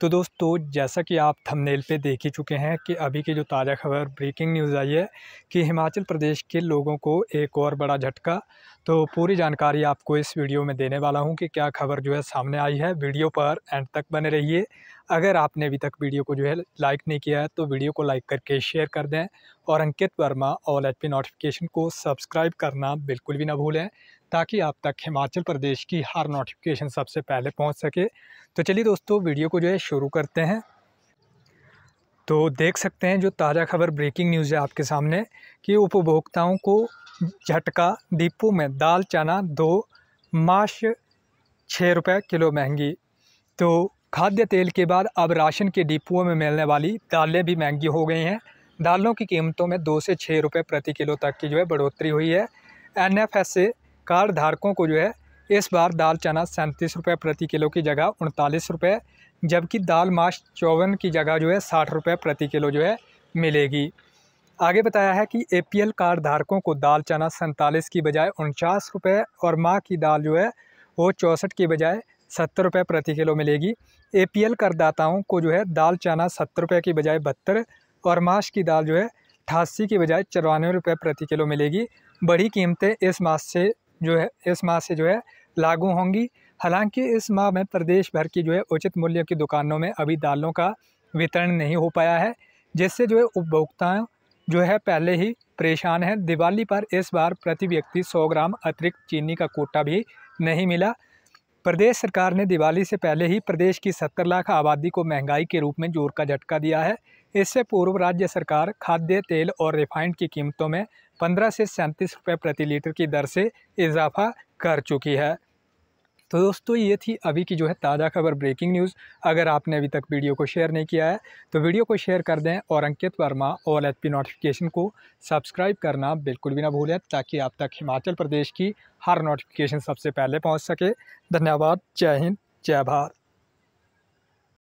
तो दोस्तों जैसा कि आप थंबनेल पे देख ही चुके हैं कि अभी की जो ताज़ा खबर ब्रेकिंग न्यूज़ आई है कि हिमाचल प्रदेश के लोगों को एक और बड़ा झटका तो पूरी जानकारी आपको इस वीडियो में देने वाला हूं कि क्या खबर जो है सामने आई है वीडियो पर एंड तक बने रहिए अगर आपने अभी तक वीडियो को जो है लाइक नहीं किया है तो वीडियो को लाइक करके शेयर कर दें और अंकित वर्मा ऑल एच नोटिफिकेशन को सब्सक्राइब करना बिल्कुल भी ना भूलें ताकि आप तक हिमाचल प्रदेश की हर नोटिफिकेशन सबसे पहले पहुंच सके तो चलिए दोस्तों वीडियो को जो है शुरू करते हैं तो देख सकते हैं जो ताज़ा खबर ब्रेकिंग न्यूज़ है आपके सामने कि उपभोक्ताओं को झटका डिपो में दाल चना दो माश छः रुपये किलो महंगी तो खाद्य तेल के बाद अब राशन के डिपुओं में मिलने वाली दालें भी महंगी हो गई हैं दालों की कीमतों में दो से छः रुपये प्रति किलो तक की जो है बढ़ोतरी हुई है N F S A card धारकों को जो है इस बार दाल चना सैंतीस रुपये प्रति किलो की जगह उनतालीस रुपये जबकि दाल माश चौवन की जगह जो है साठ रुपये प्रति किलो जो है मिलेगी आगे बताया है कि ए पी एल कार्ड धारकों को दाल चना सैंतालीस की बजाय उनचास रुपये और माँ की दाल जो है वो चौंसठ की बजाय सत्तर रुपये प्रति किलो मिलेगी ए पी एल करदाताओं को जो है दाल चना सत्तर रुपये की बजाय बहत्तर और माश की दाल जो है अठासी की बजाय चौरानवे रुपये प्रति किलो मिलेगी बड़ी कीमतें इस मास से जो है इस माह से जो है लागू होंगी हालांकि इस माह में प्रदेश भर की जो है उचित मूल्य की दुकानों में अभी दालों का वितरण नहीं हो पाया है जिससे जो है उपभोक्ताओं जो है पहले ही परेशान है दिवाली पर इस बार प्रति व्यक्ति सौ ग्राम अतिरिक्त चीनी का कोटा भी नहीं मिला प्रदेश सरकार ने दिवाली से पहले ही प्रदेश की सत्तर लाख आबादी को महंगाई के रूप में जोर का झटका दिया है इससे पूर्व राज्य सरकार खाद्य तेल और रिफाइंड की कीमतों में 15 से सैंतीस रुपये प्रति लीटर की दर से इजाफा कर चुकी है तो दोस्तों ये थी अभी की जो है ताज़ा खबर ब्रेकिंग न्यूज़ अगर आपने अभी तक वीडियो को शेयर नहीं किया है तो वीडियो को शेयर कर दें और अंकित वर्मा ऑल एच नोटिफिकेशन को सब्सक्राइब करना बिल्कुल भी ना भूलें ताकि आप तक हिमाचल प्रदेश की हर नोटिफिकेशन सबसे पहले पहुँच सके धन्यवाद जय हिंद जय भारत